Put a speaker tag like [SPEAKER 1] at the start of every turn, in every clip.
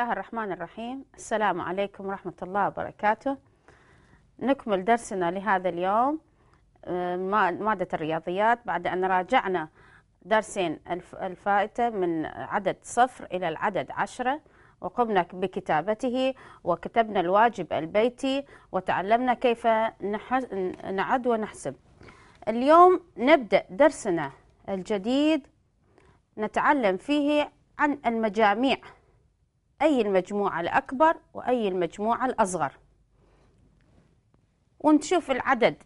[SPEAKER 1] الله الرحمن الرحيم السلام عليكم ورحمة الله وبركاته نكمل درسنا لهذا اليوم آه، مادة الرياضيات بعد أن راجعنا درسين الفائتة من عدد صفر إلى العدد عشرة وقمنا بكتابته وكتبنا الواجب البيتي وتعلمنا كيف نعد ونحسب اليوم نبدأ درسنا الجديد نتعلم فيه عن المجاميع أي المجموعة الأكبر وأي المجموعة الأصغر ونشوف العدد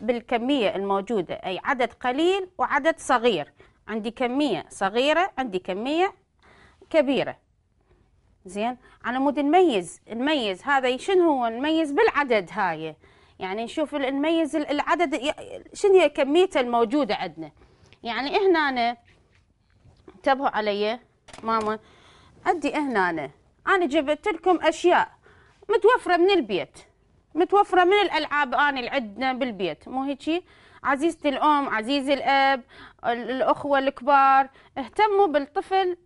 [SPEAKER 1] بالكمية الموجودة أي عدد قليل وعدد صغير عندي كمية صغيرة عندي كمية كبيرة زين على مود نميز نميز هذا شنو هو نميز بالعدد هاي يعني نشوف نميز العدد شنو هي كميته الموجودة عندنا يعني هنا انتبهوا علي ماما عندي هنا أنا أنا جبت لكم أشياء متوفرة من البيت متوفرة من الألعاب أنا اللي عندنا بالبيت مو هيجي عزيزتي الأم عزيزي الأب الأخوة الكبار اهتموا بالطفل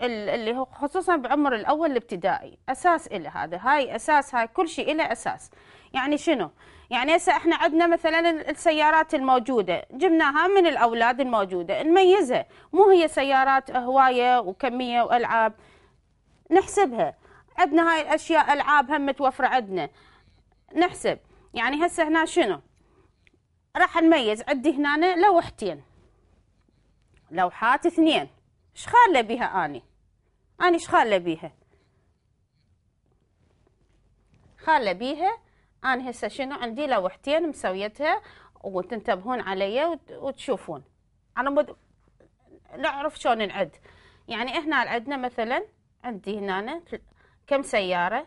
[SPEAKER 1] اللي هو خصوصا بعمر الأول الابتدائي أساس له هذا هاي أساس هاي كل شيء له أساس يعني شنو يعني هسه احنا عندنا مثلا السيارات الموجوده جبناها من الاولاد الموجوده نميزها مو هي سيارات هوايه وكميه والعاب نحسبها عندنا هاي الاشياء العاب هم متوفره عندنا نحسب يعني هسه هنا شنو راح نميز عندي هنا لوحتين لوحات اثنين ايش خاله بيها اني اني ايش خاله بيها خاله بيها انا هسه شنو عندي لوحتين مسويتها وتنتبهون علي وتشوفون على مود نعرف شلون نعد يعني هنا عندنا مثلا عندي هنا كم سياره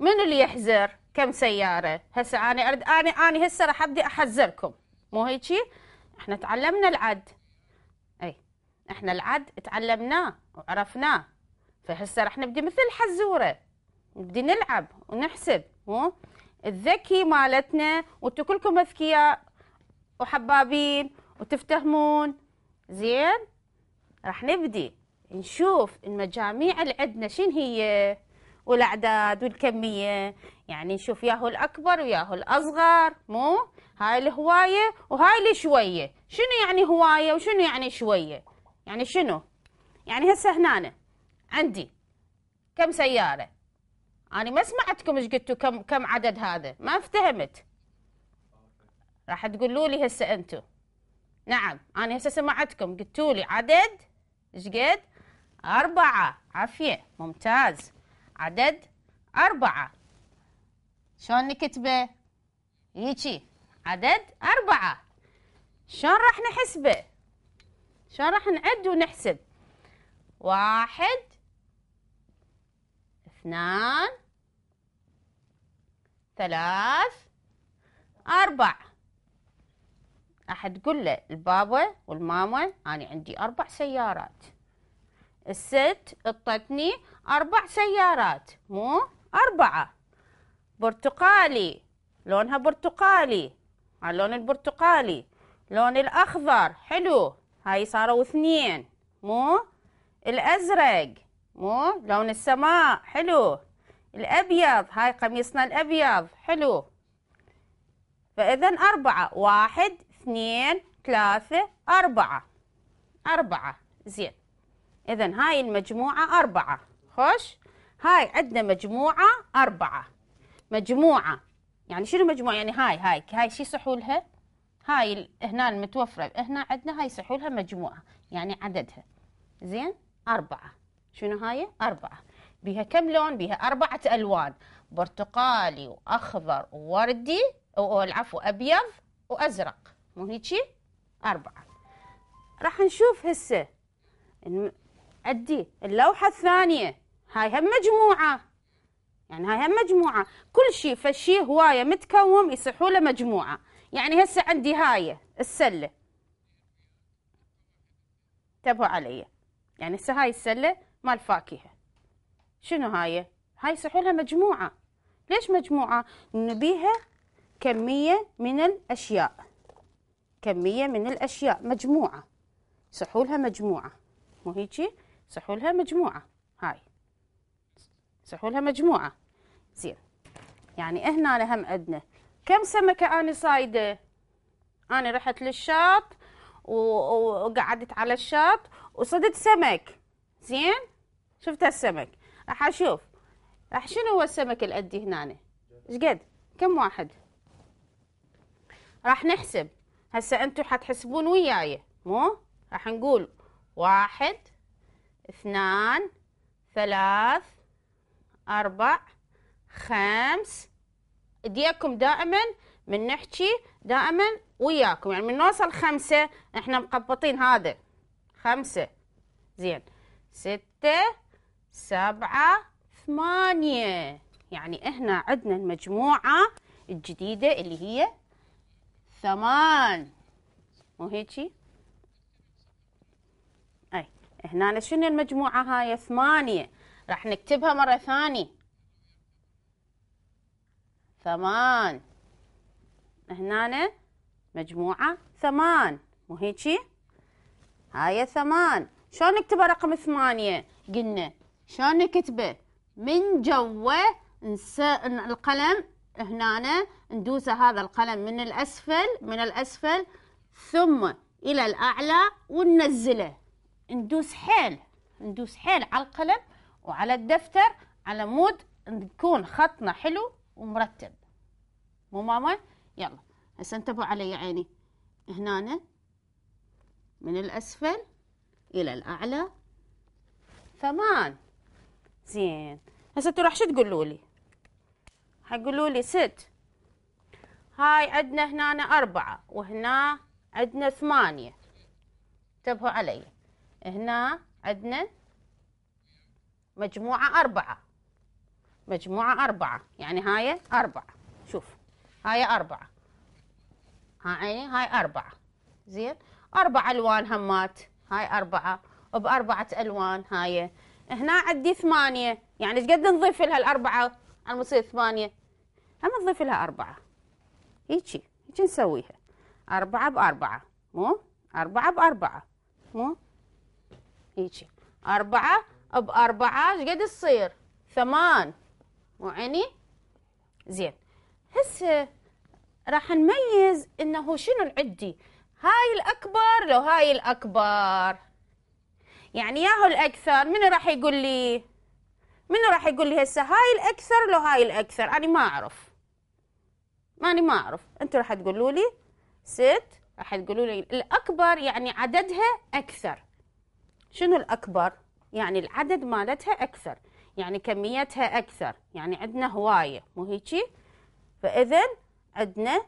[SPEAKER 1] من اللي يحزر كم سياره هسه انا ارد انا انا هسه راح ابدي احزركم مو هيجي احنا تعلمنا العد اي احنا العد تعلمناه وعرفناه فهسه راح نبدي مثل الحزوره نبدي نلعب ونحسب مو الذكي مالتنا وانتوا كلكم اذكياء وحبابين وتفتهمون زين راح نبدي نشوف المجاميع اللي عندنا شنو هي والاعداد والكميه يعني نشوف ياهو الاكبر وياهو الاصغر مو هاي الهوايه وهاي الشويه شنو يعني هوايه وشنو يعني شويه يعني شنو يعني هسه هنا عندي كم سياره أنا ما سمعتكم إيش قلتوا كم كم عدد هذا ما افتهمت راح تقولوا لي هسه أنتم نعم أنا هسه سمعتكم قلتوا لي عدد إيش قد أربعة عافية ممتاز عدد أربعة شلون نكتبه هيجي عدد أربعة شلون راح نحسبه شلون راح نعد ونحسب واحد اثنان ثلاث أربع أحد قل له البابا والماما أنا عندي أربع سيارات الست اطتني أربع سيارات مو أربعة برتقالي لونها برتقالي اللون البرتقالي لون الأخضر حلو هاي صاروا اثنين مو الأزرق مو لون السماء حلو الأبيض هاي قميصنا الأبيض حلو فإذا أربعة واحد اثنين ثلاثة أربعة أربعة زين إذا هاي المجموعة أربعة خوش هاي عندنا مجموعة أربعة مجموعة يعني شنو مجموعة يعني هاي هاي هاي شي سحولها هاي هنا المتوفرة هنا عندنا هاي سحولها مجموعة يعني عددها زين أربعة شنو هاي أربعة بها كم لون بها أربعة ألوان برتقالي وأخضر ووردي أو العفو أبيض وأزرق مو هيجي أربعة راح نشوف هسه عدي اللوحة الثانية هاي هم مجموعة يعني هاي هم مجموعة كل شيء فشي هواية متكوم يصيحوا له مجموعة يعني هسه عندي هاي السلة انتبهوا علي يعني هسه هاي السلة مال فاكهه شنو هاي هاي سحولها مجموعه ليش مجموعه نبيها كميه من الاشياء كميه من الاشياء مجموعه سحولها مجموعه مو هيجي سحولها مجموعه هاي سحولها مجموعه زين يعني هنا هم عندنا كم سمكه انا صايده انا رحت للشاط وقعدت على الشاط وصدت سمك زين شفت هالسمك راح اشوف راح شنو هو السمك الأدي هنا ايش قد كم واحد راح نحسب هسه انتو حتحسبون وياي مو راح نقول واحد اثنان ثلاث أربع خمس اديكم دائما من نحكي دائما وياكم يعني من نوصل خمسة احنا مقبطين هذا خمسة زين ستة سبعة ثمانية يعني إحنا عندنا المجموعة الجديدة اللي هي ثمان مو هيجي أي هنا شنو المجموعة هاي ثمانية راح نكتبها مرة ثانية ثمان هنا مجموعة ثمان مو هيجي هاي ثمان شلون نكتبها رقم ثمانية قلنا شلون نكتبه من جوا نس... القلم هنا ندوسه هذا القلم من الأسفل من الأسفل ثم إلى الأعلى وننزله ندوس حيل ندوس حيل على القلم وعلى الدفتر على مود نكون خطنا حلو ومرتب مو ماما يلا هسه انتبهوا علي عيني هنا من الأسفل إلى الأعلى ثمان زين هسه انتوا راح شو تقولوا لي حقولوا لي ست هاي عندنا هنا أربعة وهنا عندنا ثمانية انتبهوا علي هنا عندنا مجموعة أربعة مجموعة أربعة يعني هاي أربعة شوف هاي أربعة هاي هاي أربعة زين أربع ألوان همات هاي أربعة وبأربعة ألوان هاي هنا عندي ثمانية يعني ايش قد نضيف لها الأربعة على مصير ثمانية هم نضيف لها أربعة هيجي هيجي نسويها أربعة بأربعة مو أربعة بأربعة مو هيجي أربعة بأربعة ايش قد تصير ثمان مو عيني زين هسه راح نميز انه شنو العدي هاي الاكبر لو هاي الاكبر يعني ياهو الاكثر من راح يقول لي من راح يقول لي هسه هاي الاكثر لو هاي الاكثر انا ما اعرف ماني ما اعرف انتوا راح تقولوا لي ست راح تقولوا لي الاكبر يعني عددها اكثر شنو الاكبر يعني العدد مالتها اكثر يعني كميتها اكثر يعني عندنا هوايه مو هيجي فاذا عندنا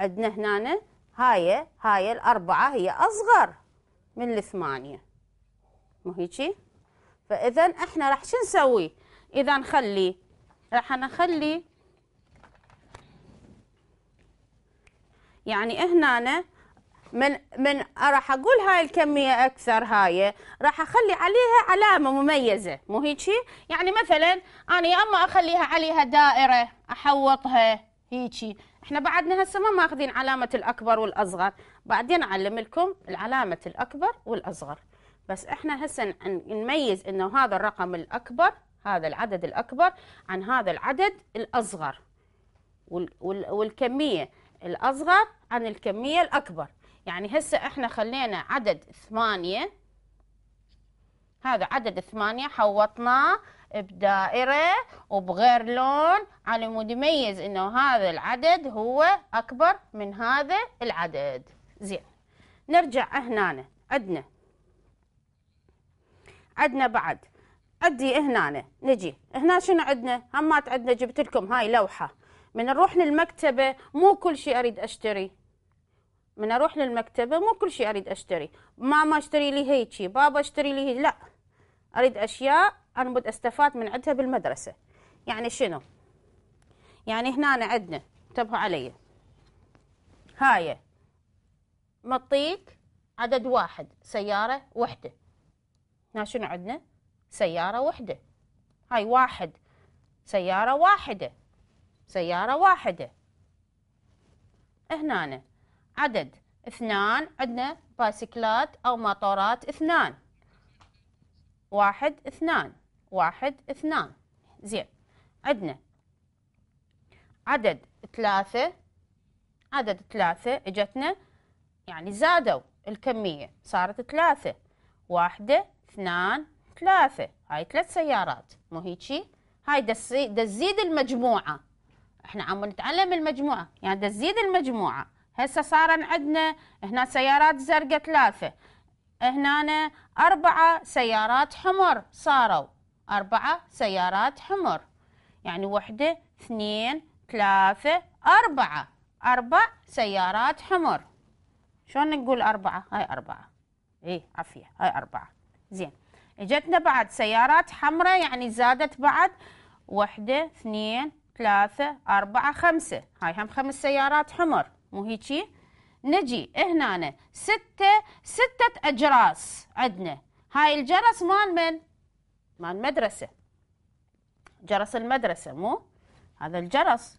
[SPEAKER 1] عندنا هنا هاي هاي الاربعه هي اصغر من الثمانيه مو هيجي فاذا احنا راح شو نسوي اذا نخلي راح نخلي يعني هنا من من راح اقول هاي الكميه اكثر هاي راح اخلي عليها علامه مميزه مو هيجي يعني مثلا انا يا اما اخليها عليها دائره احوطها هيجي احنا بعدنا هسه ما ماخذين علامه الاكبر والاصغر بعدين اعلم لكم العلامه الاكبر والاصغر بس احنا هسه نميز انه هذا الرقم الاكبر هذا العدد الاكبر عن هذا العدد الاصغر والكميه الاصغر عن الكميه الاكبر يعني هسه احنا خلينا عدد ثمانية هذا عدد ثمانية حوطناه بدائرة وبغير لون على مود يميز انه هذا العدد هو اكبر من هذا العدد زين نرجع هنا عندنا عندنا بعد عندي هنا نجي هنا شنو عندنا همات عندنا جبت لكم هاي لوحه من نروح للمكتبه مو كل شيء اريد اشتري من اروح للمكتبه مو كل شيء اريد اشتري ماما اشتري لي هيجي بابا اشتري لي هيجي. لا اريد اشياء انا بود استفاد من عندها بالمدرسه يعني شنو يعني هنا عندنا انتبهوا علي هاي مطيق عدد واحد سياره وحده احنا شنو عندنا سيارة وحدة هاي واحد سيارة واحدة سيارة واحدة هنا عدد اثنان عندنا بايسكلات أو مطارات اثنان واحد اثنان واحد اثنان زين عندنا عدد ثلاثة عدد ثلاثة اجتنا يعني زادوا الكمية صارت ثلاثة واحدة اثنان ثلاثة هاي ثلاث سيارات مو هيجي هاي تزيد المجموعة احنا عم نتعلم المجموعة يعني تزيد المجموعة هسه صار عندنا هنا سيارات زرقاء ثلاثة هنا أربعة سيارات حمر صاروا أربعة سيارات حمر يعني وحدة اثنين ثلاثة أربعة أربع سيارات حمر شلون نقول أربعة هاي أربعة إيه عفية هاي أربعة زين اجتنا بعد سيارات حمراء يعني زادت بعد وحدة اثنين ثلاثة أربعة خمسة هاي هم خمس سيارات حمر مو هيجي نجي هنا ستة ستة أجراس عندنا هاي الجرس مال من؟ مال مدرسة جرس المدرسة مو؟ هذا الجرس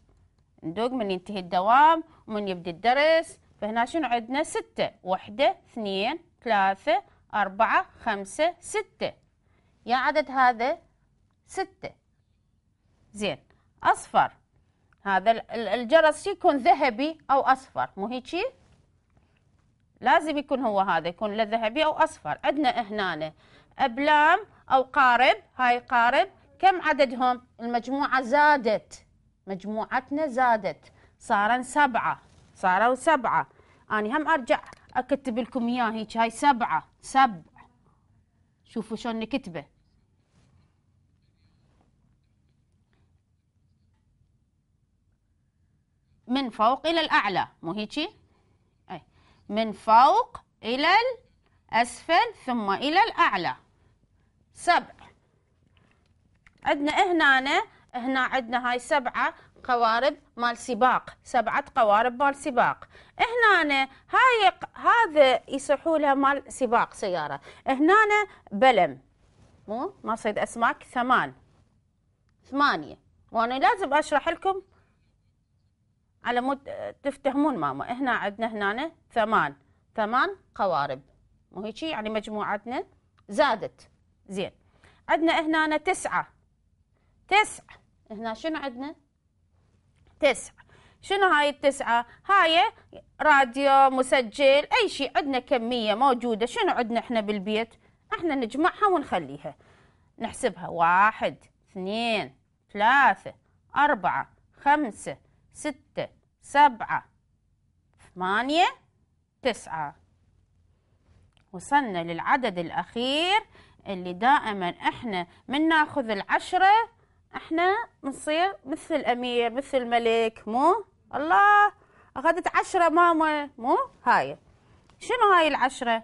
[SPEAKER 1] ندوق من ينتهي الدوام ومن يبدي الدرس فهنا شنو عندنا ستة واحدة اثنين ثلاثة أربعة خمسة ستة يا عدد هذا ستة زين أصفر هذا الجرس يكون ذهبي أو أصفر مو هيجي لازم يكون هو هذا يكون لا ذهبي أو أصفر عندنا هنا أبلام أو قارب هاي قارب كم عددهم المجموعة زادت مجموعتنا زادت صارن سبعة صاروا سبعة أنا هم أرجع أكتب لكم إياه هيك هاي سبعة سبع شوفوا شلون نكتبه من فوق إلى الأعلى مو هيجي أي من فوق إلى الأسفل ثم إلى الأعلى سبع عندنا هنا هنا عندنا هاي سبعة قوارب مال سباق سبعة قوارب مال سباق هنا هاي هذا يصيحوا لها مال سباق سيارة هنا بلم مو ما صيد أسماك ثمان ثمانية وأنا لازم أشرح لكم على مود تفتهمون ماما هنا عندنا هنا ثمان ثمان قوارب مو هيك يعني مجموعتنا زادت زين عندنا هنا تسعة تسع هنا شنو عندنا تسعة شنو هاي التسعة هاي راديو مسجل أي شيء عندنا كمية موجودة شنو عندنا إحنا بالبيت إحنا نجمعها ونخليها نحسبها واحد اثنين ثلاثة أربعة خمسة ستة سبعة ثمانية تسعة وصلنا للعدد الأخير اللي دائما إحنا من ناخذ العشرة احنا بنصير مثل الامير مثل الملك مو الله اخذت عشرة ماما مو هاي شنو هاي العشرة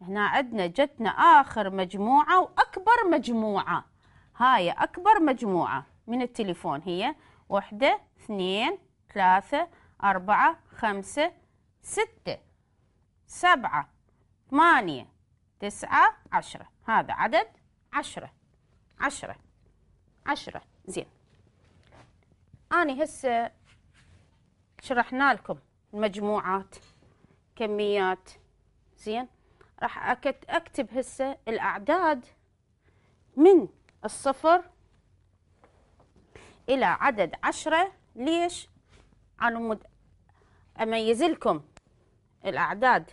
[SPEAKER 1] هنا عندنا جتنا اخر مجموعة واكبر مجموعة هاي اكبر مجموعة من التليفون هي واحدة اثنين ثلاثة أربعة خمسة ستة سبعة ثمانية تسعة عشرة هذا عدد عشرة عشرة عشرة زين أنا هسه شرحنا لكم المجموعات كميات زين راح أكتب هسه الأعداد من الصفر إلى عدد عشرة ليش؟ على مد... أميز لكم الأعداد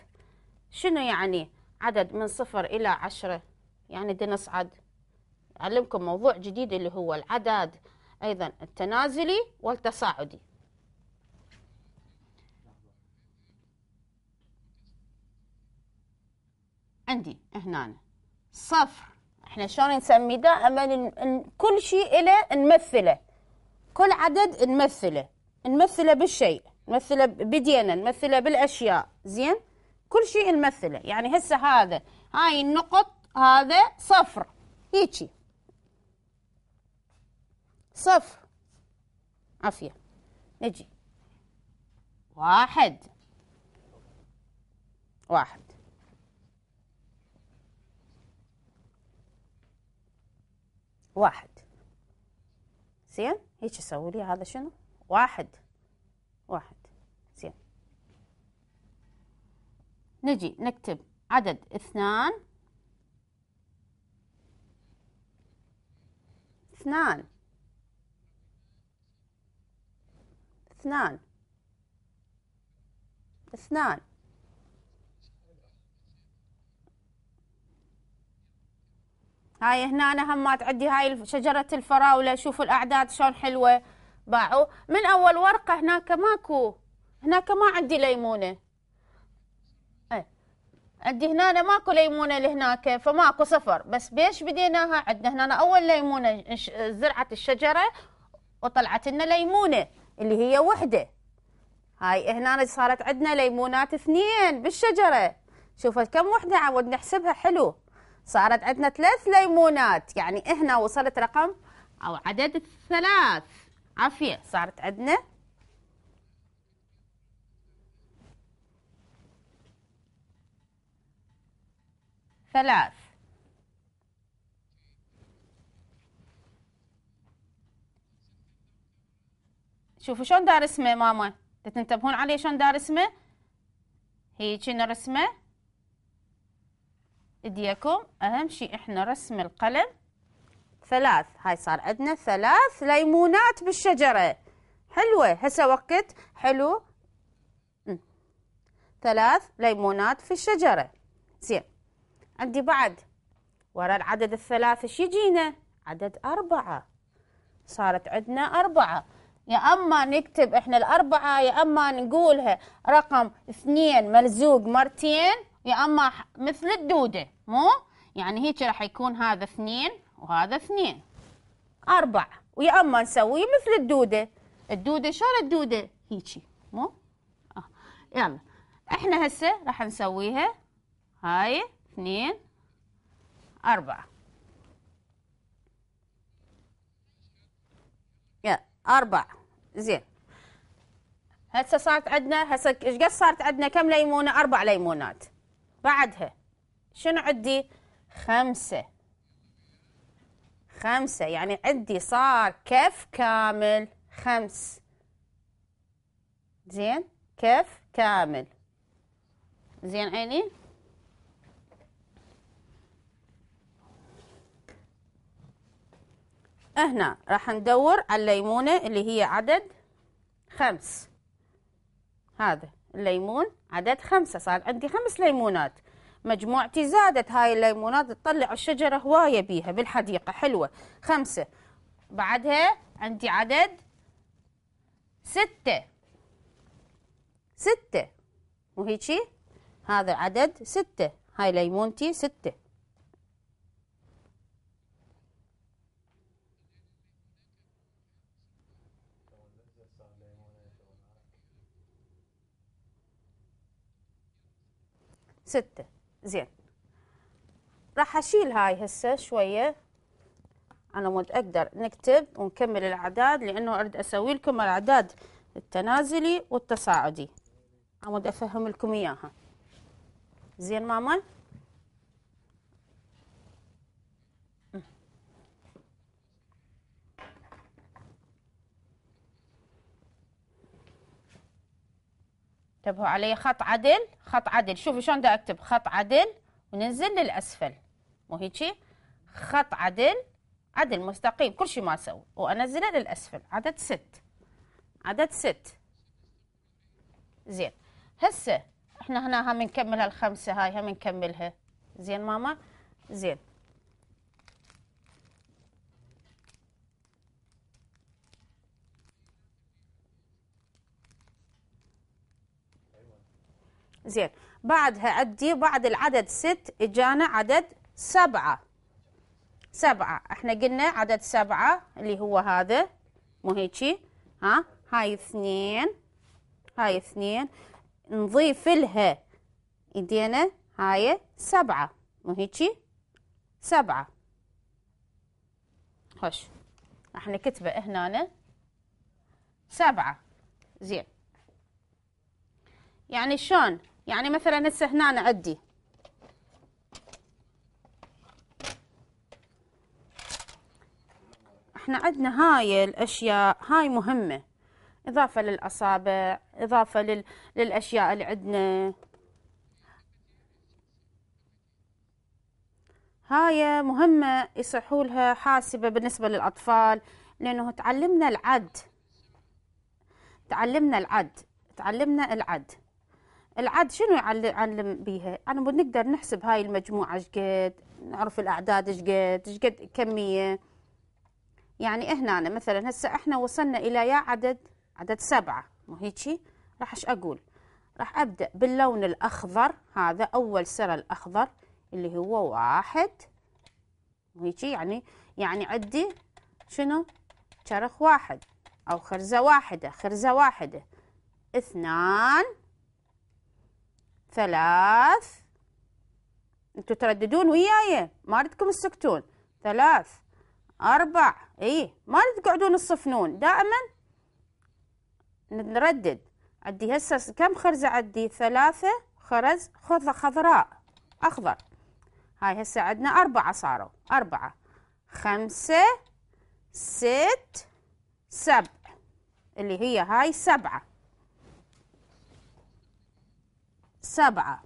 [SPEAKER 1] شنو يعني عدد من صفر إلى عشرة يعني دي نصعد أعلمكم موضوع جديد اللي هو العدد أيضا التنازلي والتصاعدي عندي هنا صفر احنا شلون نسمي دائما كل شيء له نمثله كل عدد نمثله نمثله بالشيء نمثله بدينا نمثله بالاشياء زين كل شيء نمثله يعني هسه هذا هاي النقط هذا صفر هيجي صفر عافية نجي واحد واحد واحد زين هيك اسوي لي هذا شنو واحد واحد زين نجي نكتب عدد اثنان اثنان اثنان اثنان هاي هنا أنا هم تعدي هاي شجرة الفراولة شوفوا الأعداد شلون حلوة باعوا من أول ورقة هناك ماكو هناك ما عندي ليمونة إيه. عندي هنا ماكو ليمونة لهناك فماكو صفر بس بيش بديناها عندنا هنا أول ليمونة زرعت الشجرة وطلعت لنا ليمونة اللي هي وحده هاي هنا صارت عندنا ليمونات اثنين بالشجره شوفت كم وحده عود نحسبها حلو صارت عندنا ثلاث ليمونات يعني هنا وصلت رقم او عدد الثلاث عافيه صارت عندنا ثلاث شوفوا شلون دار اسمه ماما تنتبهون عليه شلون دار اسمه هيك نرسمه اديكم اهم شيء احنا رسم القلم ثلاث هاي صار عندنا ثلاث ليمونات بالشجره حلوه هسه وقت حلو ثلاث ليمونات في الشجره زين عندي بعد ورا العدد الثلاث شي جينا عدد أربعة صارت عندنا أربعة يا اما نكتب احنا الاربعه يا اما نقولها رقم اثنين ملزوق مرتين يا اما مثل الدوده مو يعني هيك راح يكون هذا اثنين وهذا اثنين اربعه ويا اما نسويه مثل الدوده الدوده شلون الدوده هيك مو آه. يلا احنا هسه راح نسويها هاي اثنين اربعه أربع زين هسه صارت عندنا هسه ايش قد صارت عندنا كم ليمونه؟ اربع ليمونات. بعدها شنو عندي؟ خمسه. خمسه يعني عندي صار كف كامل خمس. زين؟ كف كامل. زين عيني؟ هنا راح ندور على الليمونة اللي هي عدد خمس هذا الليمون عدد خمسة صار عندي خمس ليمونات مجموعتي زادت هاي الليمونات تطلع الشجرة هواية بيها بالحديقة حلوة خمسة بعدها عندي عدد ستة ستة وهيجي هذا عدد ستة هاي ليمونتي ستة ستة زين راح أشيل هاي هسه شوية أنا مود أقدر نكتب ونكمل الأعداد لأنه أريد أسوي لكم الأعداد التنازلي والتصاعدي على مود أفهم لكم إياها زين ماما انتبهوا علي خط عدل خط عدل شوفوا شلون دا اكتب خط عدل وننزل للاسفل مو هيجي خط عدل عدل مستقيم كل شيء ما اسوي وانزله للاسفل عدد ست عدد ست زين هسه احنا هنا هم نكمل هالخمسه هاي هم نكملها زين ماما زين زين بعدها عدي بعد العدد ست اجانا عدد سبعة سبعة احنا قلنا عدد سبعة اللي هو هذا مو هيجي ها هاي اثنين هاي اثنين نضيف لها ايدينا هاي سبعة مو هيجي سبعة خش راح نكتبه هنا سبعة زين يعني شلون يعني مثلا هسه هنا عندي احنا عندنا هاي الاشياء هاي مهمه اضافه للاصابع اضافه لل... للاشياء اللي عندنا هاي مهمه يصيحولها حاسبه بالنسبه للاطفال لانه تعلمنا العد تعلمنا العد تعلمنا العد العاد شنو يعلم بيها انا نقدر نحسب هاي المجموعه شقد نعرف الاعداد شقد شقد كميه يعني هنا مثلا هسه احنا وصلنا الى يا عدد عدد سبعه مو هيجي راح ايش اقول راح ابدا باللون الاخضر هذا اول سره الاخضر اللي هو واحد مو هيجي يعني يعني عندي شنو شرخ واحد او خرزه واحده خرزه واحده اثنان ثلاث انتوا ترددون وياي ما ردكم تسكتون ثلاث أربع إي ما تقعدون تصفنون دائما نردد عندي هسه كم خرزة عندي ثلاثة خرز خضة خضراء أخضر هاي هسه عندنا أربعة صاروا أربعة خمسة ست سبع اللي هي هاي سبعة سبعة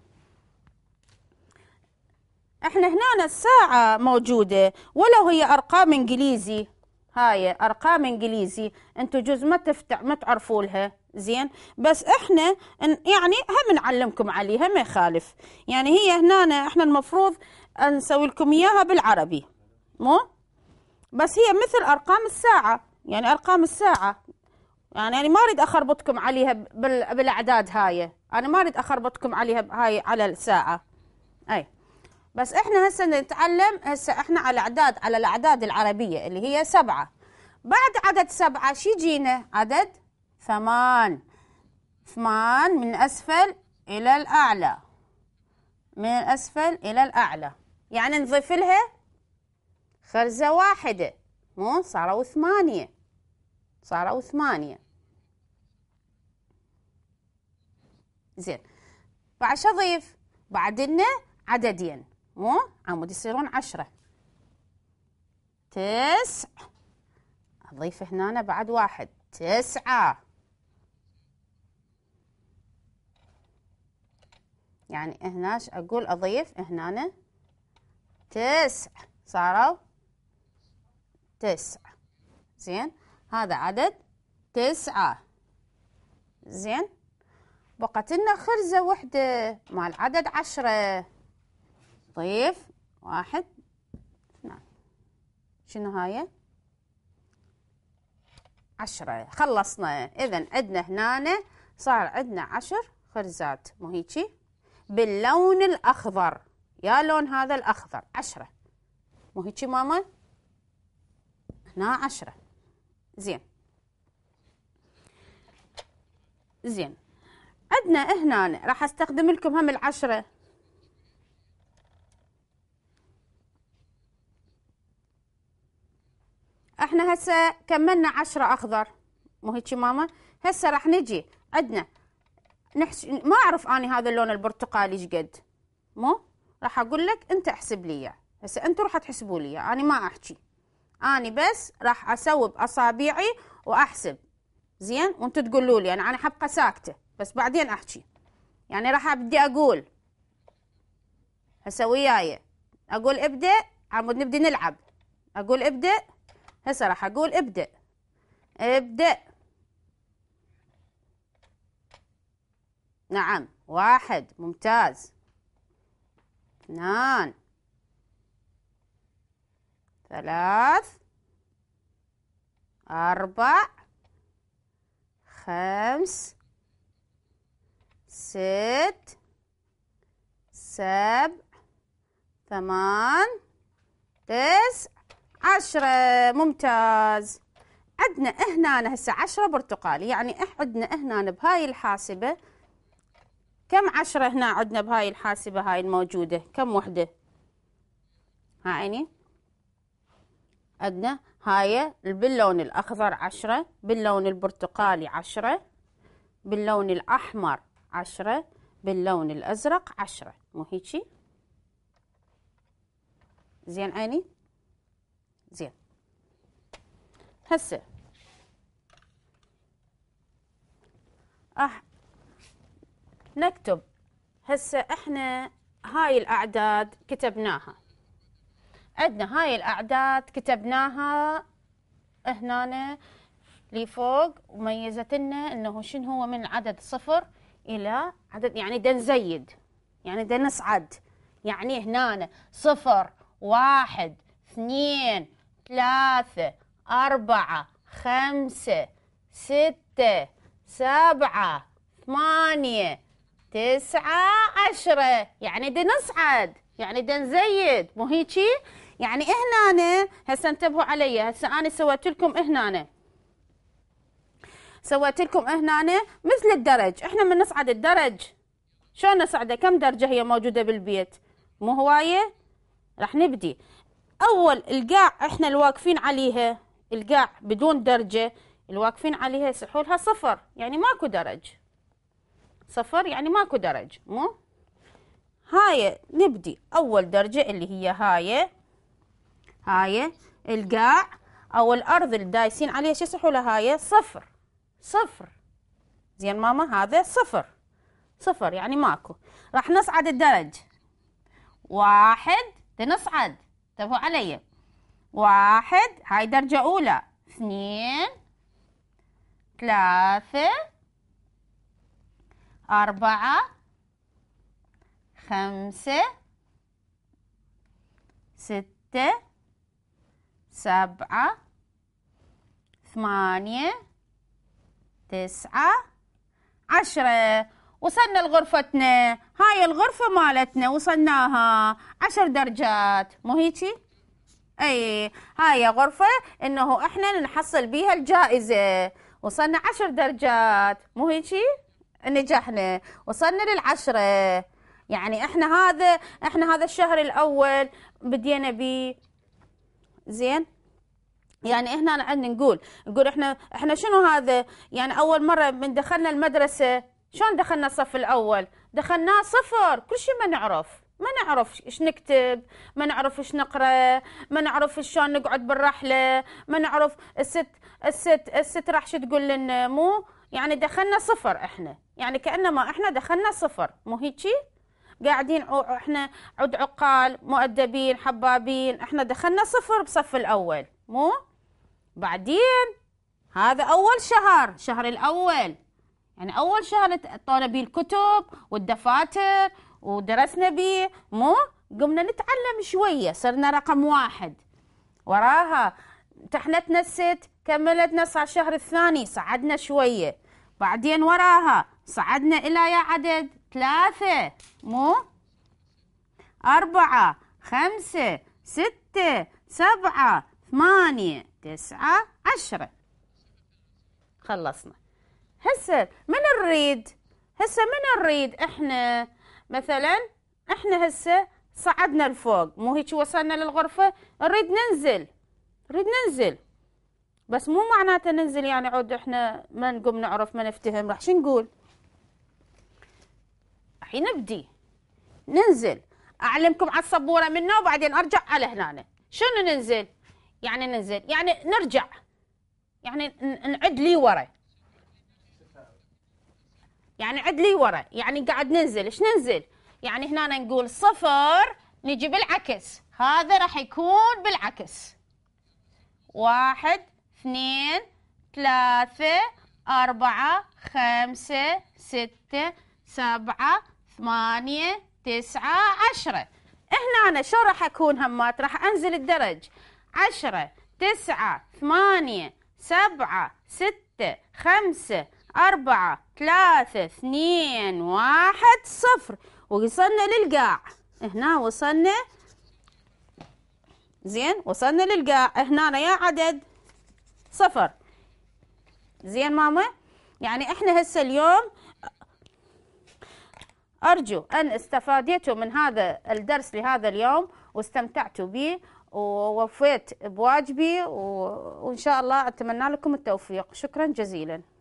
[SPEAKER 1] احنا هنا الساعة موجودة ولو هي أرقام إنجليزي هاي أرقام إنجليزي انتو جوز ما تفتح ما تعرفوا لها زين بس احنا يعني هم نعلمكم عليها ما يخالف يعني هي هنا احنا المفروض نسوي لكم اياها بالعربي مو بس هي مثل أرقام الساعة يعني أرقام الساعة يعني أنا ما أريد أخربطكم عليها بالأعداد هاي أنا ما أريد أخربطكم عليها هاي على الساعة أي بس إحنا هسه نتعلم هسه إحنا على الأعداد على الأعداد العربية اللي هي سبعة بعد عدد سبعة شي جينا عدد ثمان ثمان من أسفل إلى الأعلى من الأسفل إلى الأعلى يعني نضيف لها خرزة واحدة مو صاروا ثمانية صاروا ثمانية زين بعد اضيف بعد لنا عددين مو عمود يصيرون عشرة تسع اضيف هنا بعد واحد تسعة يعني هنا اقول اضيف هنا تسع صاروا تسع زين هذا عدد تسعة زين بقت لنا خرزة وحدة مع العدد عشرة طيف واحد اثنان نعم. شنو هاي عشرة خلصنا إذا عندنا هنا صار عندنا عشر خرزات مو هيجي باللون الأخضر يا لون هذا الأخضر عشرة مو هيجي ماما هنا عشرة زين زين عندنا هنا راح استخدم لكم هم العشرة احنا هسه كملنا عشرة اخضر مو هيك ماما هسه راح نجي عندنا نحس ما اعرف اني هذا اللون البرتقالي شقد مو راح اقول لك انت احسب لي اياه هسه انتم راح تحسبوا لي اياه انا ما احكي اني بس راح اسوي باصابعي واحسب زين وانتم تقولوا لي انا يعني انا حبقى ساكته بس بعدين احكي يعني راح بدي اقول هسه وياي اقول ابدا عمود نبدي نلعب اقول ابدا هسه راح اقول ابدا ابدا نعم واحد ممتاز اثنان ثلاث أربع خمس ست سبع ثمان تسع عشرة ممتاز عندنا هنا هسه عشرة برتقالي يعني عندنا هنا بهاي الحاسبة كم عشرة هنا عندنا بهاي الحاسبة هاي الموجودة كم وحدة هاي عندنا هاي باللون الأخضر عشرة باللون البرتقالي عشرة باللون الأحمر عشرة باللون الأزرق عشرة مو هيجي زين عيني زين هسه أح نكتب هسه احنا هاي الأعداد كتبناها عندنا هاي الأعداد كتبناها هنا لفوق وميزت لنا انه شنو هو من عدد صفر إلى عدد يعني دا نزيد يعني دا نصعد يعني هنا صفر واحد اثنين ثلاثة أربعة خمسة ستة سبعة ثمانية تسعة عشرة يعني دا نصعد يعني دا نزيد مو هيجي يعني هنا هسه انتبهوا علي هسه انا سويت لكم هنا سويت لكم هنا مثل الدرج احنا من نصعد الدرج شلون نصعده كم درجة هي موجودة بالبيت مو هواية راح نبدي اول القاع احنا الواقفين عليها القاع بدون درجة الواقفين عليها سحولها صفر يعني ماكو درج صفر يعني ماكو درج مو هاي نبدي اول درجة اللي هي هاي هاي القاع او الارض اللي دايسين عليها شو سحولها هاي صفر صفر زين ماما هذا صفر صفر يعني ماكو راح نصعد الدرج واحد تنصعد انتبهوا علي واحد هاي درجة أولى اثنين ثلاثة أربعة خمسة ستة سبعة ثمانية تسعة عشرة وصلنا لغرفتنا هاي الغرفة مالتنا وصلناها عشر درجات مو هيجي اي هاي غرفة انه احنا نحصل بيها الجائزة وصلنا عشر درجات مو هيجي نجحنا وصلنا للعشرة يعني احنا هذا احنا هذا الشهر الاول بدينا بيه زين يعني احنا عندنا نقول نقول احنا احنا شنو هذا يعني اول مره من دخلنا المدرسه شلون دخلنا الصف الاول دخلناه صفر كل شيء ما نعرف ما نعرف ايش نكتب ما نعرف ايش نقرا ما نعرف شلون نقعد بالرحله ما نعرف الست الست الست راح شو تقول لنا مو يعني دخلنا صفر احنا يعني كانما احنا دخلنا صفر مو هيجي قاعدين احنا عد عقال مؤدبين حبابين احنا دخلنا صفر بصف الاول مو بعدين هذا أول شهر شهر الأول يعني أول شهر طالع بيه الكتب والدفاتر ودرسنا بيه مو قمنا نتعلم شوية صرنا رقم واحد وراها امتحنتنا الست كملتنا صار الشهر الثاني صعدنا شوية بعدين وراها صعدنا إلى يا عدد ثلاثة مو أربعة خمسة ستة سبعة ثمانية تسعة عشرة خلصنا هسه من نريد هسه من نريد احنا مثلا احنا هسه صعدنا لفوق مو هيك وصلنا للغرفة نريد ننزل نريد ننزل بس مو معناته ننزل يعني عود احنا ما نقوم نعرف ما نفتهم راح شو نقول الحين نبدي ننزل اعلمكم على السبورة منه وبعدين ارجع على هنا شنو ننزل يعني ننزل يعني نرجع يعني نعد لي ورا يعني عد لي ورا يعني قاعد ننزل ايش ننزل يعني هنا نقول صفر نجي بالعكس هذا راح يكون بالعكس واحد اثنين ثلاثة أربعة خمسة ستة سبعة ثمانية تسعة عشرة هنا أنا شو راح أكون همات راح أنزل الدرج عشرة تسعة ثمانية سبعة ستة خمسة أربعة ثلاثة اثنين واحد صفر وصلنا للقاع هنا وصلنا زين وصلنا للقاع هنا يا عدد صفر زين ماما يعني احنا هسه اليوم أرجو أن استفاديتوا من هذا الدرس لهذا اليوم واستمتعتوا به ووفيت بواجبي وإن شاء الله أتمنى لكم التوفيق شكرا جزيلا